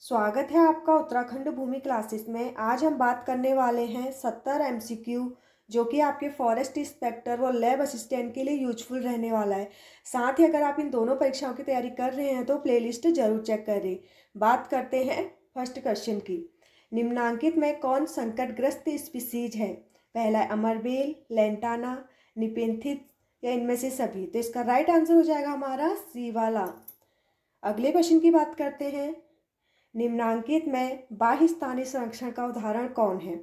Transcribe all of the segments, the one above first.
स्वागत है आपका उत्तराखंड भूमि क्लासेस में आज हम बात करने वाले हैं सत्तर एमसीक्यू जो कि आपके फॉरेस्ट इंस्पेक्टर व लैब असिस्टेंट के लिए यूजफुल रहने वाला है साथ ही अगर आप इन दोनों परीक्षाओं की तैयारी कर रहे हैं तो प्लेलिस्ट जरूर चेक करें बात करते हैं फर्स्ट क्वेश्चन की निम्नांकित में कौन संकटग्रस्त स्पीसीज है पहला है अमरबेल लेंटाना निपेंथित या इनमें से सभी तो इसका राइट आंसर हो जाएगा हमारा सी वाला अगले क्वेश्चन की बात करते हैं निम्नांकित में बाह्य स्थानीय संरक्षण का उदाहरण कौन है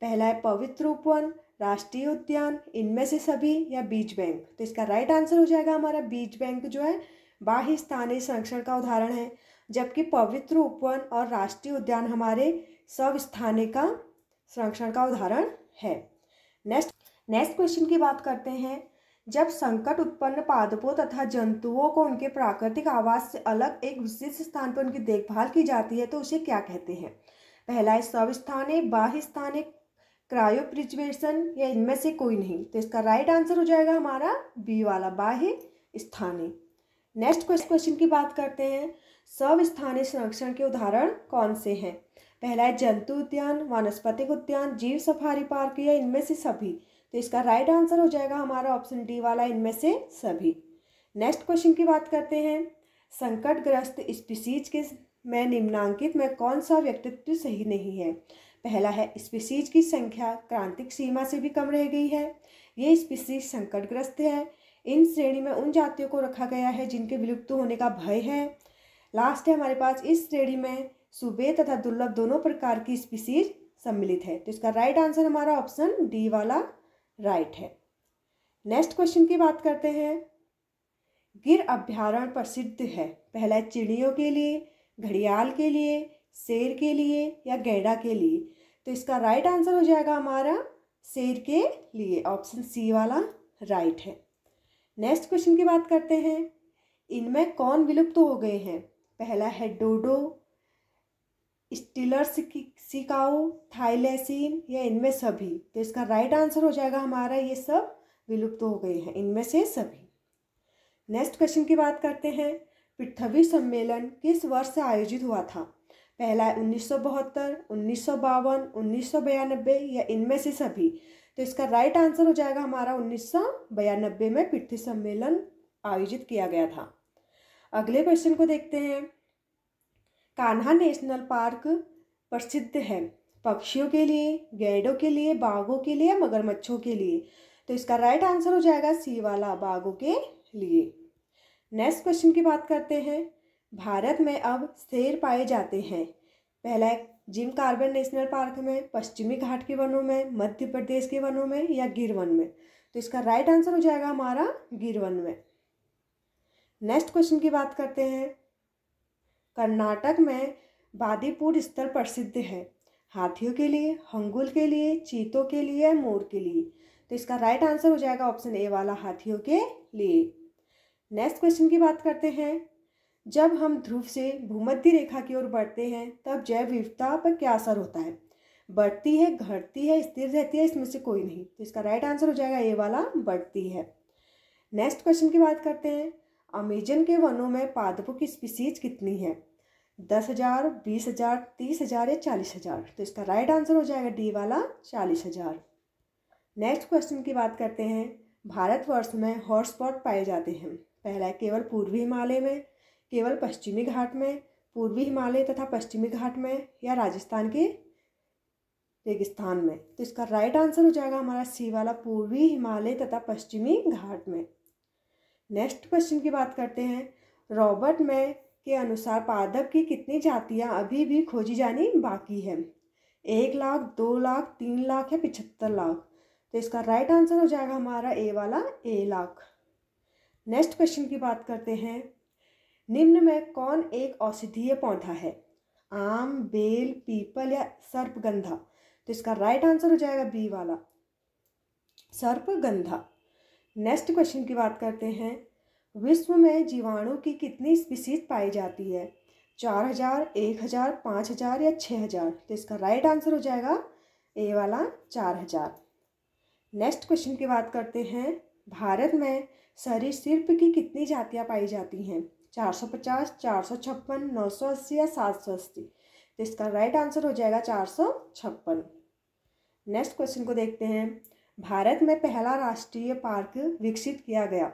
पहला है पवित्र उपवन राष्ट्रीय उद्यान इनमें से सभी या बीज बैंक तो इसका राइट आंसर हो जाएगा हमारा बीज बैंक जो है बाह्य स्थानीय संरक्षण का उदाहरण है जबकि पवित्र उपवन और राष्ट्रीय उद्यान हमारे सब स्थानीय का संरक्षण का उदाहरण है नेक्स्ट नेक्स्ट क्वेश्चन की बात करते हैं जब संकट उत्पन्न पादपों तथा जंतुओं को उनके प्राकृतिक आवास से अलग एक विशिष्ट स्थान पर उनकी देखभाल की जाती है तो उसे क्या कहते हैं पहला है स्वस्थान है बाह्य स्थान है क्रायो या इनमें से कोई नहीं तो इसका राइट आंसर हो जाएगा हमारा बी वाला बाह्य स्थानीय नेक्स्ट क्वेश्चन की बात करते हैं सब स्थानीय संरक्षण के उदाहरण कौन से हैं पहला है जंतु उद्यान वनस्पतिक उद्यान जीव सफारी पार्क या इनमें से सभी तो इसका राइट आंसर हो जाएगा हमारा ऑप्शन डी वाला इनमें से सभी नेक्स्ट क्वेश्चन की बात करते हैं संकटग्रस्त स्पीसीज के में निम्नांकित में कौन सा व्यक्तित्व सही नहीं है पहला है स्पीसीज की संख्या क्रांतिक सीमा से भी कम रह गई है ये स्पीसीज संकटग्रस्त है इन श्रेणी में उन जातियों को रखा गया है जिनके विलुप्त होने का भय है लास्ट है हमारे पास इस श्रेणी में सूबे तथा दुर्लभ दोनों प्रकार की स्पीसीज सम्मिलित है तो इसका राइट आंसर हमारा ऑप्शन डी वाला राइट है नेक्स्ट क्वेश्चन की बात करते हैं गिर अभ्यारण प्रसिद्ध है पहला चिड़ियों के लिए घड़ियाल के लिए शेर के लिए या गैंडा के लिए तो इसका राइट आंसर हो जाएगा हमारा शेर के लिए ऑप्शन सी वाला राइट है नेक्स्ट क्वेश्चन की बात करते हैं इनमें कौन विलुप्त तो हो गए हैं पहला है डोडो स्टीलर सिकाऊ थाइलेसिन या इनमें सभी तो इसका राइट आंसर हो जाएगा हमारा ये सब विलुप्त हो गए हैं इनमें से सभी नेक्स्ट क्वेश्चन की बात करते हैं पृथ्वी सम्मेलन किस वर्ष आयोजित हुआ था पहला है उन्नीस सौ बहत्तर उन्नीस सौ बावन उन्नीस सौ बयानबे या इनमें से सभी तो इसका राइट आंसर हो जाएगा हमारा उन्नीस सौ बयानबे में पृथ्वी सम्मेलन आयोजित किया गया था अगले क्वेश्चन को देखते हैं कान्हा नेशनल पार्क प्रसिद्ध है पक्षियों के लिए गैडों के लिए बाघों के लिए मगरमच्छों के लिए तो इसका राइट आंसर हो जाएगा सी वाला बाघों के लिए नेक्स्ट क्वेश्चन की बात करते हैं भारत में अब शेर पाए जाते हैं पहला जिम कार्बन नेशनल पार्क में पश्चिमी घाट के वनों में मध्य प्रदेश के वनों में या गिरवन में तो इसका राइट आंसर हो जाएगा हमारा गिरवन में नेक्स्ट क्वेश्चन की बात करते हैं कर्नाटक में बादीपुर स्थल प्रसिद्ध है हाथियों के लिए हंगुल के लिए चीतों के लिए मोर के लिए तो इसका राइट आंसर हो जाएगा ऑप्शन ए वाला हाथियों के लिए नेक्स्ट क्वेश्चन की बात करते हैं जब हम ध्रुव से भूमध्य रेखा की ओर बढ़ते हैं तब जैव विविधता पर क्या असर होता है बढ़ती है घटती है स्थिर रहती है इसमें से कोई नहीं तो इसका राइट आंसर हो जाएगा ए वाला बढ़ती है नेक्स्ट क्वेश्चन की बात करते हैं अमेजन के वनों में पादपों की स्पीसीज कितनी है दस हज़ार बीस हज़ार तीस हज़ार या चालीस हज़ार तो इसका राइट आंसर हो जाएगा डी वाला चालीस हज़ार नेक्स्ट क्वेश्चन की बात करते हैं भारतवर्ष में हॉटस्पॉट पाए जाते हैं पहला है केवल पूर्वी हिमालय में केवल पश्चिमी घाट में पूर्वी हिमालय तथा पश्चिमी घाट में या राजस्थान के रेगिस्तान में तो इसका राइट आंसर हो जाएगा हमारा सी वाला पूर्वी हिमालय तथा पश्चिमी घाट में नेक्स्ट क्वेश्चन की बात करते हैं रॉबर्ट मै के अनुसार पादप की कितनी जातियां अभी भी खोजी जानी बाकी है एक लाख दो लाख तीन लाख या पिछहत्तर लाख तो इसका राइट आंसर हो जाएगा हमारा ए वाला ए लाख नेक्स्ट क्वेश्चन की बात करते हैं निम्न में कौन एक औषधीय पौधा है आम बेल पीपल या सर्पगंधा तो इसका राइट आंसर हो जाएगा बी वाला सर्पगंधा नेक्स्ट क्वेश्चन की बात करते हैं विश्व में जीवाणु की कितनी स्पीसीज पाई जाती है चार हज़ार एक हज़ार पाँच हज़ार या छः हज़ार तो इसका राइट आंसर हो जाएगा ए वाला चार हज़ार नेक्स्ट क्वेश्चन की बात करते हैं भारत में सरी सिर्प की कितनी जातियाँ पाई जाती हैं चार सौ पचास चार सौ छप्पन नौ सौ अस्सी या सात सौ अस्सी तो इसका राइट आंसर हो जाएगा चार सौ छप्पन नेक्स्ट क्वेश्चन को देखते हैं भारत में पहला राष्ट्रीय पार्क विकसित किया गया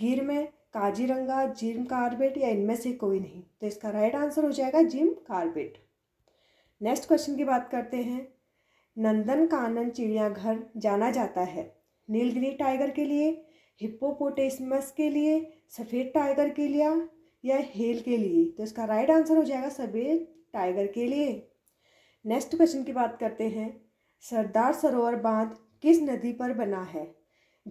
गिर में काजीरंगा जिम कार्बेट या इनमें से कोई नहीं तो इसका राइट आंसर हो जाएगा जिम कार्बेट नेक्स्ट क्वेश्चन की बात करते हैं नंदन कानन चिड़ियाघर जाना जाता है नीलगिरी टाइगर के लिए हिप्पोपोटेसमस के लिए सफ़ेद टाइगर के लिए या हेल के लिए तो इसका राइट आंसर हो जाएगा सफ़ेद टाइगर के लिए नेक्स्ट क्वेश्चन की बात करते हैं सरदार सरोवर बांध किस नदी पर बना है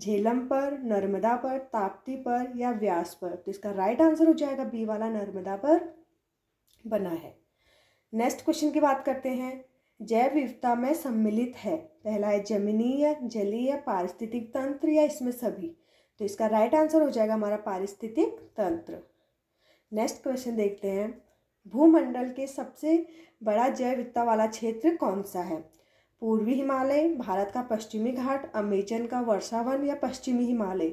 झेलम पर नर्मदा पर ताप्ती पर या व्यास पर तो इसका राइट आंसर हो जाएगा बी वाला नर्मदा पर बना है नेक्स्ट क्वेश्चन की बात करते हैं जैव विविधता में सम्मिलित है पहला है जमीनीय जलीय पारिस्थितिक तंत्र या इसमें सभी तो इसका राइट आंसर हो जाएगा हमारा पारिस्थितिक तंत्र नेक्स्ट क्वेश्चन देखते हैं भूमंडल के सबसे बड़ा जैव विविधता वाला क्षेत्र कौन सा है पूर्वी हिमालय भारत का पश्चिमी घाट अमेजन का वर्षावन या पश्चिमी हिमालय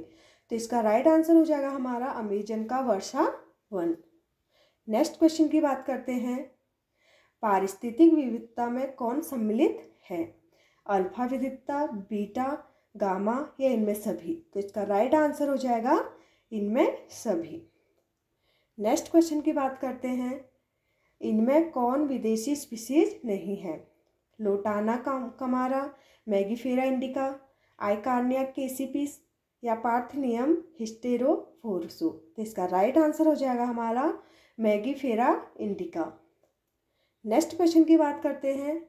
तो इसका राइट आंसर हो जाएगा हमारा अमेजन का वर्षावन नेक्स्ट क्वेश्चन की बात करते हैं पारिस्थितिक विविधता में कौन सम्मिलित है अल्फा विविधता बीटा गामा या इनमें सभी तो इसका राइट आंसर हो जाएगा इनमें सभी नेक्स्ट क्वेश्चन की बात करते हैं इनमें कौन विदेशी स्पीसीज नहीं है लोटाना कम, कमारा मैगीफेरा इंडिका आईकार्निया केसीपीस या पार्थनियम हिस्टेरोफोरसो तो इसका राइट आंसर हो जाएगा हमारा मैगीफेरा इंडिका नेक्स्ट क्वेश्चन की बात करते हैं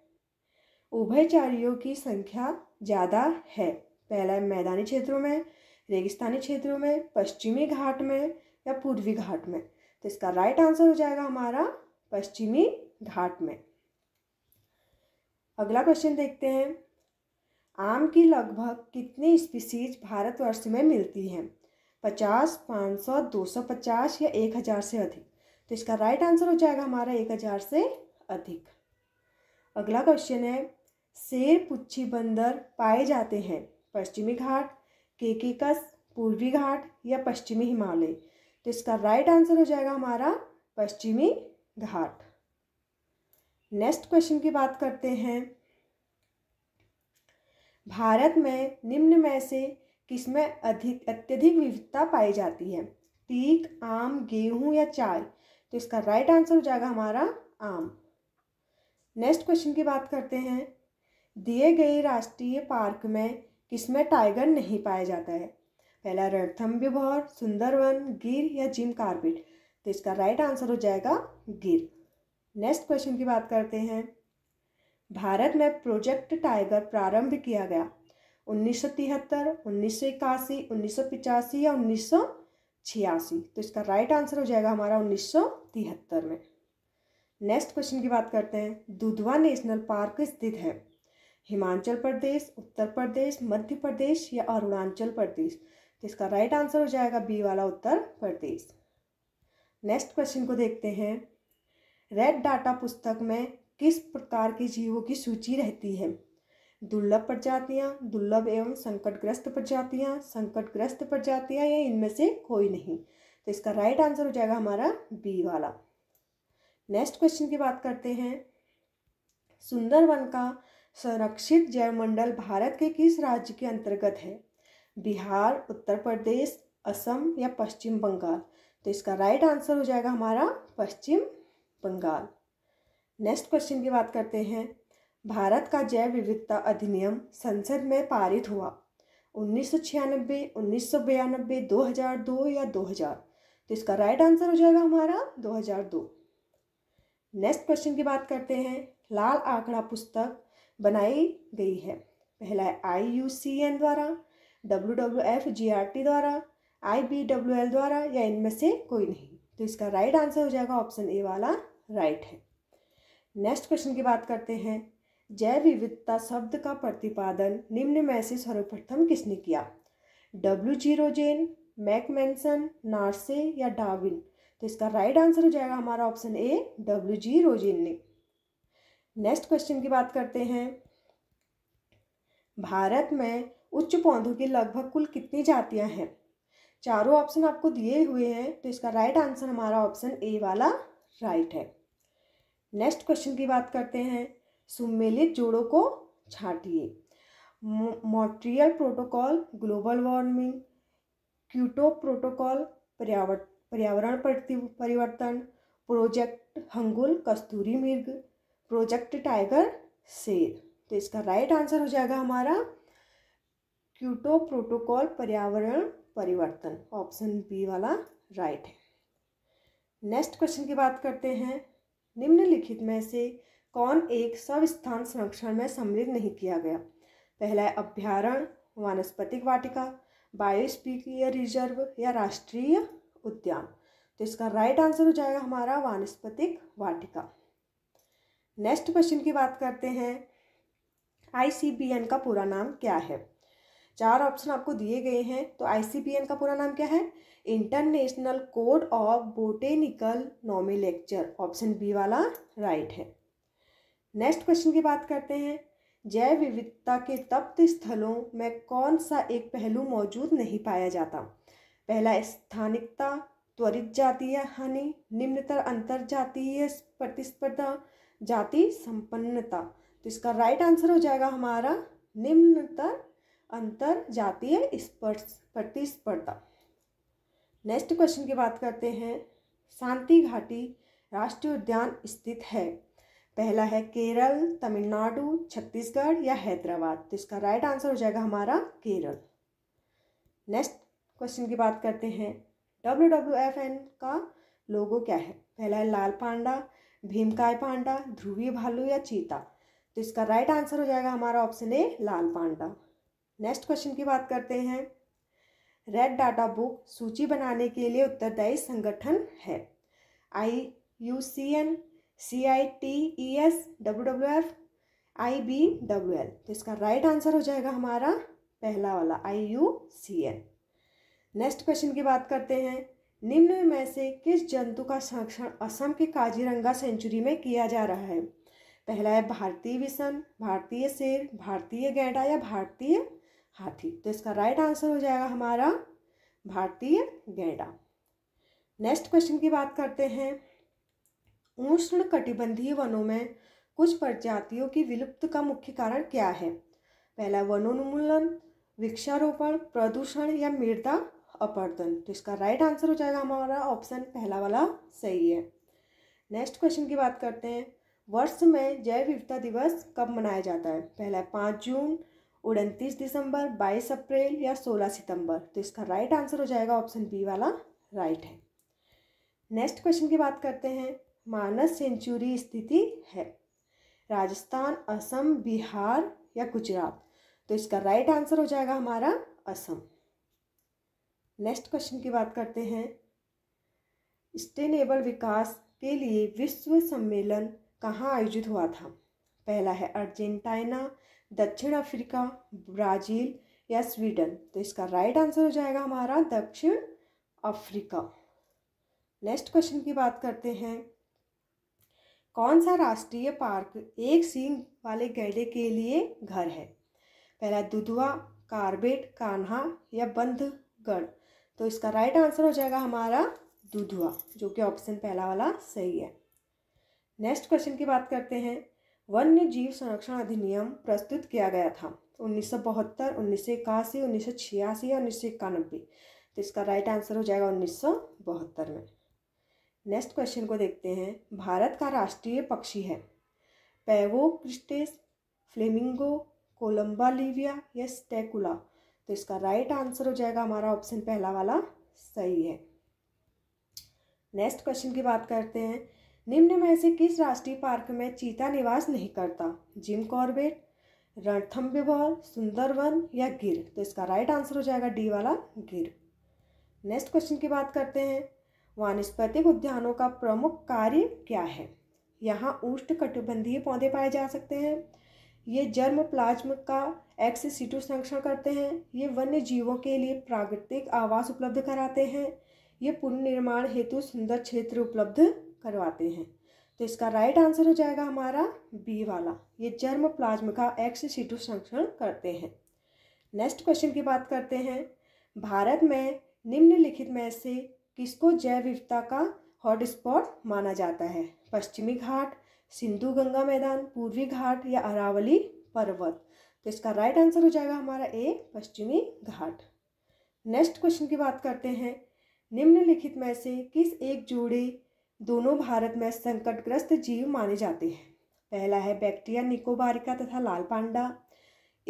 उभयचारियों की संख्या ज़्यादा है पहला मैदानी क्षेत्रों में रेगिस्तानी क्षेत्रों में पश्चिमी घाट में या पूर्वी घाट में तो इसका राइट आंसर हो जाएगा हमारा पश्चिमी घाट में अगला क्वेश्चन देखते हैं आम की लगभग कितनी स्पीसीज भारतवर्ष में मिलती हैं पचास पाँच सौ दो सौ पचास या एक हज़ार से अधिक तो इसका राइट आंसर हो जाएगा हमारा एक हज़ार से अधिक अगला क्वेश्चन है शेर पुच्छी बंदर पाए जाते हैं पश्चिमी घाट केकेकस पूर्वी घाट या पश्चिमी हिमालय तो इसका राइट आंसर हो जाएगा हमारा पश्चिमी घाट नेक्स्ट क्वेश्चन की बात करते हैं भारत में निम्न में से किसमें अधिक अत्यधिक विविधता पाई जाती है टीक आम गेहूं या चाय तो इसका राइट आंसर हो जाएगा हमारा आम नेक्स्ट क्वेश्चन की बात करते हैं दिए गए राष्ट्रीय पार्क में किसमें टाइगर नहीं पाया जाता है पहला रणथम विभोर सुंदरवन गिर या जिम कार्बेट तो इसका राइट आंसर हो जाएगा गिर नेक्स्ट क्वेश्चन की बात करते हैं भारत में प्रोजेक्ट टाइगर प्रारंभ किया गया उन्नीस सौ तिहत्तर उन्नीस सौ इक्यासी उन्नीस सौ पिचासी या उन्नीस सौ छियासी तो इसका राइट आंसर हो जाएगा हमारा उन्नीस सौ तिहत्तर में नेक्स्ट क्वेश्चन की बात करते हैं दुधवा नेशनल पार्क स्थित है हिमाचल प्रदेश उत्तर प्रदेश मध्य प्रदेश या अरुणाचल प्रदेश तो इसका राइट आंसर हो जाएगा बी वाला उत्तर प्रदेश नेक्स्ट क्वेश्चन को देखते हैं रेड डाटा पुस्तक में किस प्रकार के जीवों की सूची रहती है दुर्लभ प्रजातियाँ दुर्लभ एवं संकटग्रस्त प्रजातियाँ संकटग्रस्त प्रजातियाँ या इनमें से कोई नहीं तो इसका राइट आंसर हो जाएगा हमारा बी वाला नेक्स्ट क्वेश्चन की बात करते हैं सुंदरवन का संरक्षित मंडल भारत के किस राज्य के अंतर्गत है बिहार उत्तर प्रदेश असम या पश्चिम बंगाल तो इसका राइट आंसर हो जाएगा हमारा पश्चिम बंगाल नेक्स्ट क्वेश्चन की बात करते हैं भारत का जैव विविधता अधिनियम संसद में पारित हुआ उन्नीस उन्नीस सौ सौ छियानबे बयानबे दो हजार दो या दो हजार तो इसका राइट आंसर हो जाएगा हमारा दो हज़ार दो नेक्स्ट क्वेश्चन की बात करते हैं लाल आंकड़ा पुस्तक बनाई गई है पहला है आई द्वारा W W F G R T द्वारा आई बी डब्ल्यू एल द्वारा या इनमें से कोई नहीं तो इसका राइट आंसर हो जाएगा ऑप्शन ए वाला राइट है नेक्स्ट क्वेश्चन की बात करते हैं जैव विविधता शब्द का प्रतिपादन निम्न में से सर्वप्रथम किसने किया डब्ल्यू जी रोजेन मैकमेंसन नार्से या डाविन तो इसका राइट आंसर हो जाएगा हमारा ऑप्शन ए डब्ल्यू जी रोजेन ने नेक्स्ट क्वेश्चन की बात करते हैं भारत में उच्च पौधों की लगभग कुल कितनी जातियां हैं चारों ऑप्शन आपको दिए हुए हैं तो इसका राइट आंसर हमारा ऑप्शन ए वाला राइट है नेक्स्ट क्वेश्चन की बात करते हैं सुमेलित जोड़ों को छाटिए Montreal protocol global warming Kyoto protocol पर्यावरण परिवर्तन प्रोजेक्ट हंगुल कस्तूरी मिर्ग प्रोजेक्ट टाइगर शेर तो इसका राइट आंसर हो जाएगा हमारा क्यूटो प्रोटोकॉल पर्यावरण परिवर्तन ऑप्शन बी वाला राइट है नेक्स्ट क्वेश्चन की बात करते हैं निम्नलिखित में से कौन एक स्थान संरक्षण में सम्मिलित नहीं किया गया पहला है अभ्यारण वानस्पतिक वाटिका बायोस्पीकीय रिजर्व या राष्ट्रीय उद्यान तो इसका राइट आंसर हो जाएगा हमारा वानस्पतिक वाटिका नेक्स्ट क्वेश्चन की बात करते हैं आईसीबीएन का पूरा नाम क्या है चार ऑप्शन आपको दिए गए हैं तो आई का पूरा नाम क्या है international code of botanical nomenclature option B वाला राइट है नेक्स्ट क्वेश्चन की बात करते हैं जैव विविधता के तप्त स्थलों में कौन सा एक पहलू मौजूद नहीं पाया जाता पहला स्थानिकता त्वरित जातीय हानि निम्नतर अंतर जातीय प्रतिस्पर्धा जाति संपन्नता तो इसका राइट आंसर हो जाएगा हमारा निम्नतर अंतर जातीय प्रतिस्पर्धा नेक्स्ट क्वेश्चन की बात करते हैं शांति घाटी राष्ट्रीय उद्यान स्थित है पहला है केरल तमिलनाडु छत्तीसगढ़ या हैदराबाद तो इसका राइट आंसर हो जाएगा हमारा केरल नेक्स्ट क्वेश्चन की बात करते हैं डब्ल्यू डब्ल्यू एफ एन का लोगो क्या है पहला है लाल पांडा भीमकाय पांडा ध्रुवीय भालू या चीता तो इसका राइट आंसर हो जाएगा हमारा ऑप्शन ए लाल पांडा नेक्स्ट क्वेश्चन की बात करते हैं रेड डाटा बुक सूची बनाने के लिए उत्तरदायी संगठन है I U C N C I T E S W W F I B W L तो इसका राइट आंसर हो जाएगा हमारा पहला वाला I U C N next question की बात करते हैं निम्न में से किस जंतु का संरक्षण असम के काजीरंगा सेंचुरी में किया जा रहा है पहला है भारतीय विसन भारतीय शेर भारतीय गैंडा या भारतीय हाथी तो इसका राइट आंसर हो जाएगा हमारा भारतीय गैंडा नेक्स्ट क्वेश्चन की बात करते हैं उष्ण कटिबंधीय वनों में कुछ प्रजातियों की विलुप्त का मुख्य कारण क्या है पहला वनोन्मूलन वृक्षारोपण प्रदूषण या मृदा अपर्दन तो इसका राइट आंसर हो जाएगा हमारा ऑप्शन पहला वाला सही है नेक्स्ट क्वेश्चन की बात करते हैं वर्ष में जैव विविधता दिवस कब मनाया जाता है पहला पाँच जून उनतीस दिसंबर बाईस अप्रैल या सोलह सितंबर तो इसका राइट आंसर हो जाएगा ऑप्शन बी वाला राइट है नेक्स्ट क्वेश्चन की बात करते हैं मानस सेंचुरी स्थिति है राजस्थान असम बिहार या गुजरात तो इसका राइट आंसर हो जाएगा हमारा असम नेक्स्ट क्वेश्चन की बात करते हैं स्टेनेबल विकास के लिए विश्व सम्मेलन कहाँ आयोजित हुआ था पहला है अर्जेंटाइना दक्षिण अफ्रीका ब्राज़ील या स्वीडन तो इसका राइट आंसर हो जाएगा हमारा दक्षिण अफ्रीका नेक्स्ट क्वेश्चन की बात करते हैं कौन सा राष्ट्रीय पार्क एक सींग वाले गैडे के लिए घर है पहला दुधवा कार्बेट कान्हा या बंधगढ़ तो इसका राइट आंसर हो जाएगा हमारा दुधवा जो कि ऑप्शन पहला वाला सही है नेक्स्ट क्वेश्चन की बात करते हैं वन्य जीव संरक्षण अधिनियम प्रस्तुत किया गया था उन्नीस सौ बहत्तर उन्नीस सौ इक्यासी उन्नीस सौ छियासी या उन्नीस सौ इक्यानबे तो इसका राइट आंसर हो जाएगा उन्नीस सौ बहत्तर में नेक्स्ट क्वेश्चन को देखते हैं भारत का राष्ट्रीय पक्षी है Pavo cristatus flamingo Columba livia या स्टेकुला तो इसका राइट आंसर हो जाएगा हमारा ऑप्शन पहला वाला सही है नेक्स्ट क्वेश्चन की बात करते हैं निम्न में से किस राष्ट्रीय पार्क में चीता निवास नहीं करता जिम कॉर्बेट रणथम्बिबॉल सुंदरवन या गिर तो इसका राइट आंसर हो जाएगा डी वाला गिर नेक्स्ट क्वेश्चन की बात करते हैं वानस्पतिक उद्यानों का प्रमुख कार्य क्या है यहाँ उष्ट कटिबंधीय पौधे पाए जा सकते हैं ये जर्म प्लाज्म का एक्स सीटू संरक्षण करते हैं ये वन्य जीवों के लिए प्राकृतिक आवास उपलब्ध कराते हैं ये पुनर्निर्माण हेतु सुंदर क्षेत्र उपलब्ध करवाते हैं तो इसका राइट आंसर हो जाएगा हमारा बी वाला ये जर्म प्लाज्म का एक्स सीटू संरक्षण करते हैं नेक्स्ट क्वेश्चन की बात करते हैं भारत में निम्नलिखित में से किसको जैव विविधता का हॉटस्पॉट माना जाता है पश्चिमी घाट सिंधु गंगा मैदान पूर्वी घाट या अरावली पर्वत तो इसका राइट आंसर हो जाएगा हमारा ए पश्चिमी घाट नेक्स्ट क्वेश्चन की बात करते हैं निम्नलिखित में से किस एक जोड़े दोनों भारत में संकटग्रस्त जीव माने जाते हैं पहला है बैक्टीरिया निकोबारिका तथा लाल पांडा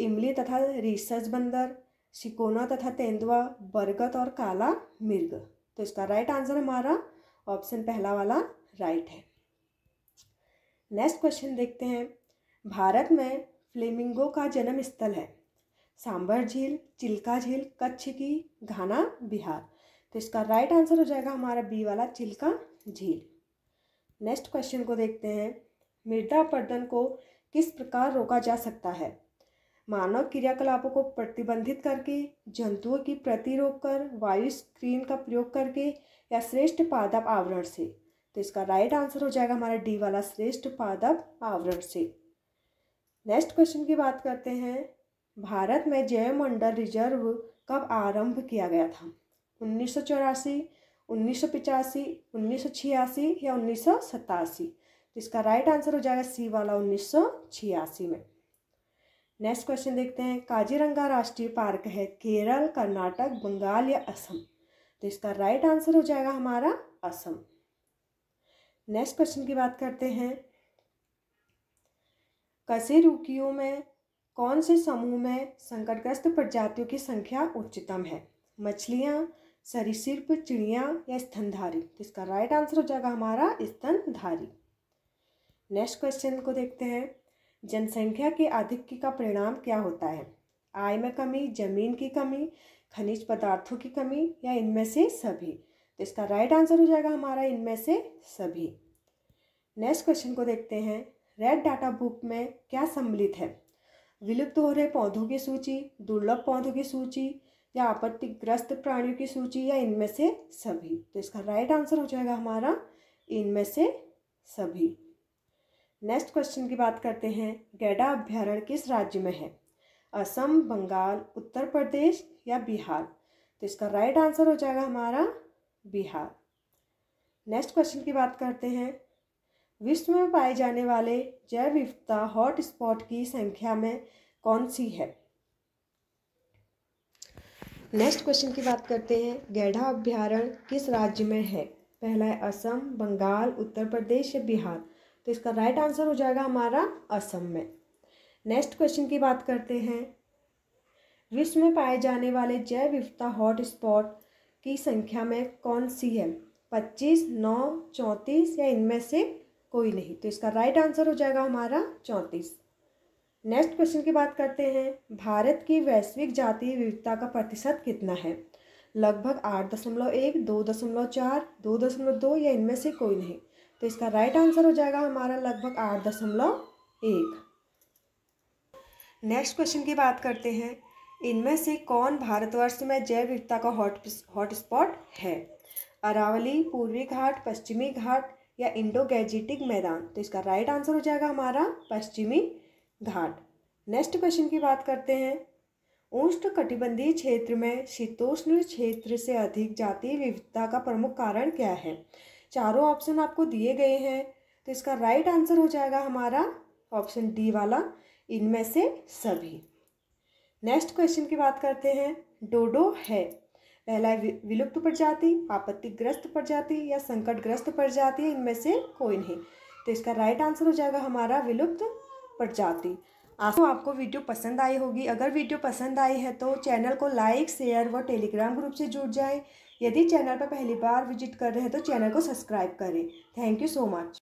इमली तथा रिसर्च बंदर शिकोना तथा तेंदुआ बरगद और काला मिर्ग तो इसका राइट आंसर हमारा ऑप्शन पहला वाला राइट है नेक्स्ट क्वेश्चन देखते हैं भारत में फ्लेमिंगो का जन्म स्थल है सांबर झील चिल्का झील कच्छ की घाना बिहार तो इसका राइट आंसर हो जाएगा हमारा बी वाला चिल्का झील नेक्स्ट क्वेश्चन को देखते हैं मृदा अपर्दन को किस प्रकार रोका जा सकता है मानव क्रियाकलापों को प्रतिबंधित करके जंतुओं की रोक कर वायु स्क्रीन का प्रयोग करके या श्रेष्ठ पादप आवरण से तो इसका राइट आंसर हो जाएगा हमारा डी वाला श्रेष्ठ पादप आवरण से नेक्स्ट क्वेश्चन की बात करते हैं भारत में मंडल रिजर्व कब आरंभ किया गया था उन्नीस उन्नीस सौ पिचासी उन्नीस सौ छियासी या उन्नीस सौ सतासी तो इसका राइट आंसर हो जाएगा सी वाला उन्नीस सौ छियासी में नेक्स्ट क्वेश्चन देखते हैं काजीरंगा राष्ट्रीय पार्क है केरल कर्नाटक बंगाल या असम तो इसका राइट आंसर हो जाएगा हमारा असम नेक्स्ट क्वेश्चन की बात करते हैं कसेरुकियों में कौन से समूह में संकटग्रस्त प्रजातियों की संख्या उच्चतम है मछलियाँ सरीसृप चिड़िया या स्तनधारी तो इसका राइट आंसर हो जाएगा हमारा स्तनधारी नेक्स्ट क्वेश्चन को देखते हैं जनसंख्या के आधिक्य का परिणाम क्या होता है आय में कमी जमीन की कमी खनिज पदार्थों की कमी या इनमें से सभी तो इसका राइट आंसर हो जाएगा हमारा इनमें से सभी नेक्स्ट क्वेश्चन को देखते हैं रेड डाटा बुक में क्या सम्मिलित है विलुप्त हो रहे पौधों की सूची दुर्लभ पौधों की सूची या आपत्तिग्रस्त प्राणियों की सूची या इनमें से सभी तो इसका राइट आंसर हो जाएगा हमारा इनमें से सभी नेक्स्ट क्वेश्चन की बात करते हैं गैडा अभ्यारण्य किस राज्य में है असम बंगाल उत्तर प्रदेश या बिहार तो इसका राइट आंसर हो जाएगा हमारा बिहार नेक्स्ट क्वेश्चन की बात करते हैं विश्व में पाए जाने वाले जैव विविधता हॉटस्पॉट की संख्या में कौन सी है नेक्स्ट क्वेश्चन की बात करते हैं गैढ़ा अभ्यारण किस राज्य में है पहला है असम बंगाल उत्तर प्रदेश या बिहार तो इसका राइट आंसर हो जाएगा हमारा असम में नेक्स्ट क्वेश्चन की बात करते हैं विश्व में पाए जाने वाले जैव विविधता हॉट स्पॉट की संख्या में कौन सी है पच्चीस नौ चौंतीस या इनमें से कोई नहीं तो इसका राइट आंसर हो जाएगा हमारा चौंतीस नेक्स्ट क्वेश्चन की बात करते हैं भारत की वैश्विक जातीय विविधता का प्रतिशत कितना है लगभग आठ दशमलव एक दो दशमलव चार दो दशमलव दो या इनमें से कोई नहीं तो इसका राइट आंसर हो जाएगा हमारा लगभग आठ दशमलव एक नेक्स्ट क्वेश्चन की बात करते हैं इनमें से कौन भारतवर्ष में जैव विविधता का हॉट हॉटस्पॉट है अरावली पूर्वी घाट पश्चिमी घाट या इंडो गैजेटिक मैदान तो इसका राइट आंसर हो जाएगा हमारा पश्चिमी घाट नेक्स्ट क्वेश्चन की बात करते हैं उष्ण कटिबंधीय क्षेत्र में शीतोष्ण क्षेत्र से अधिक जातीय विविधता का प्रमुख कारण क्या है चारों ऑप्शन आपको दिए गए हैं तो इसका राइट आंसर हो जाएगा हमारा ऑप्शन डी वाला इनमें से सभी नेक्स्ट क्वेश्चन की बात करते हैं डोडो है पहला विलुप्त प्रजाति आपत्तिग्रस्त प्रजाति या संकटग्रस्त प्रजाति इनमें से कोई नहीं तो इसका राइट आंसर हो जाएगा हमारा विलुप्त पड़ जाती आशा आपको वीडियो पसंद आई होगी अगर वीडियो पसंद आई है तो चैनल को लाइक शेयर व टेलीग्राम ग्रुप से जुड़ जाएं यदि चैनल पर पहली बार विजिट कर रहे हैं तो चैनल को सब्सक्राइब करें थैंक यू सो मच